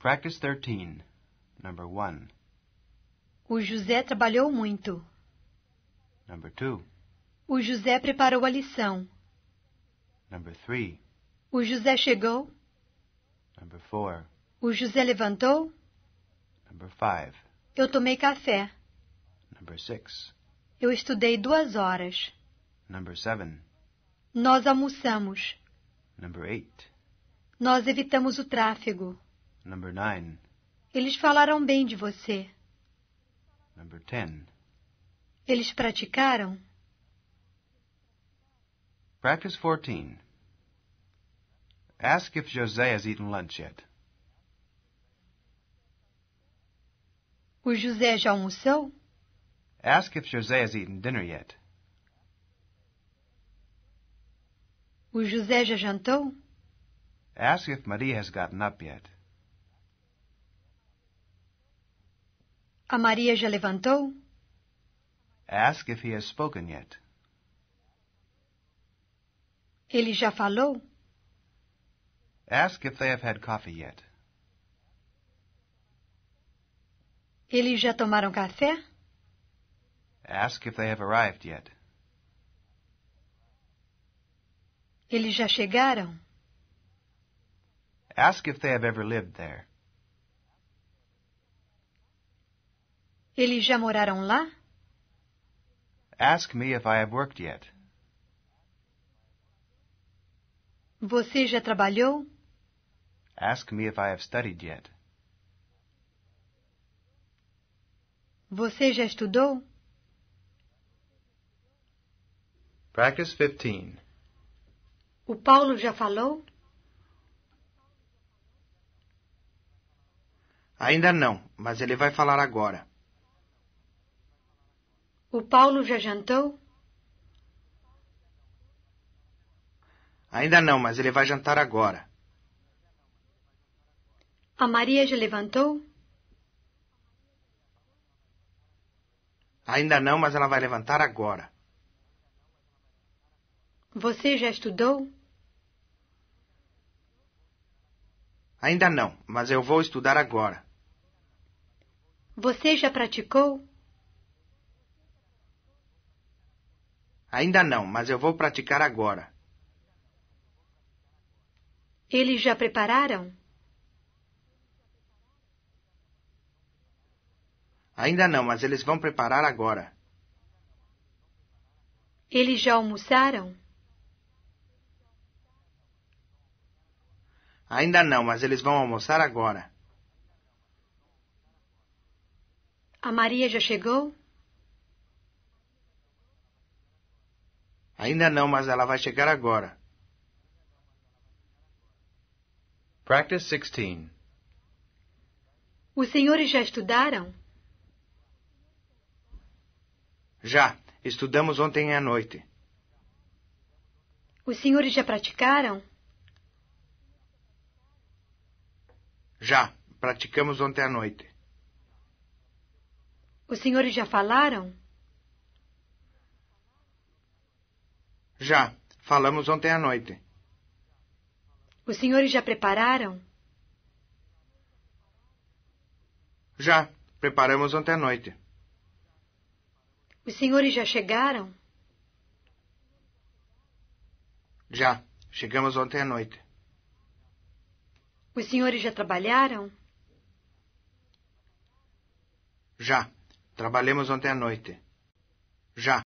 Practice 13. Number 1. O José trabalhou muito. Number 2. O José preparou a lição. Number 3. O José chegou. Number 4. O José levantou. Number 5. Eu tomei café. Number 6. Eu estudei duas horas. Number 7. Nós almoçamos. Number 8. Nós evitamos o tráfego. Number nine. Eles falaram bem de você. Number ten. Eles praticaram. Practice 14. Ask if José has eaten lunch yet. O José já almoçou? Ask if José has eaten dinner yet. O José já jantou? Ask if Maria has gotten up yet. A Maria já levantou? Ask if he has spoken yet. Ele já falou? Ask if they have had coffee yet. Eles já tomaram café? Ask if they have arrived yet. Eles já chegaram? Ask if they have ever lived there. Eles já moraram lá? Ask me if I have worked yet. Você já trabalhou? Ask me if I have studied yet. Você já estudou? Practice 15. O Paulo já falou? Ainda não, mas ele vai falar agora. O Paulo já jantou? Ainda não, mas ele vai jantar agora. A Maria já levantou? Ainda não, mas ela vai levantar agora. Você já estudou? Ainda não, mas eu vou estudar agora. Você já praticou? Ainda não, mas eu vou praticar agora. Eles já prepararam? Ainda não, mas eles vão preparar agora. Eles já almoçaram? Ainda não, mas eles vão almoçar agora. A Maria já chegou? Ainda não, mas ela vai chegar agora. Practice 16. Os senhores já estudaram? Já. Estudamos ontem à noite. Os senhores já praticaram? Já. Praticamos ontem à noite. Os senhores já falaram? Já. Falamos ontem à noite. Os senhores já prepararam? Já. Preparamos ontem à noite. Os senhores já chegaram? Já. Chegamos ontem à noite. Os senhores já trabalharam? Já. Trabalhamos ontem à noite. Já.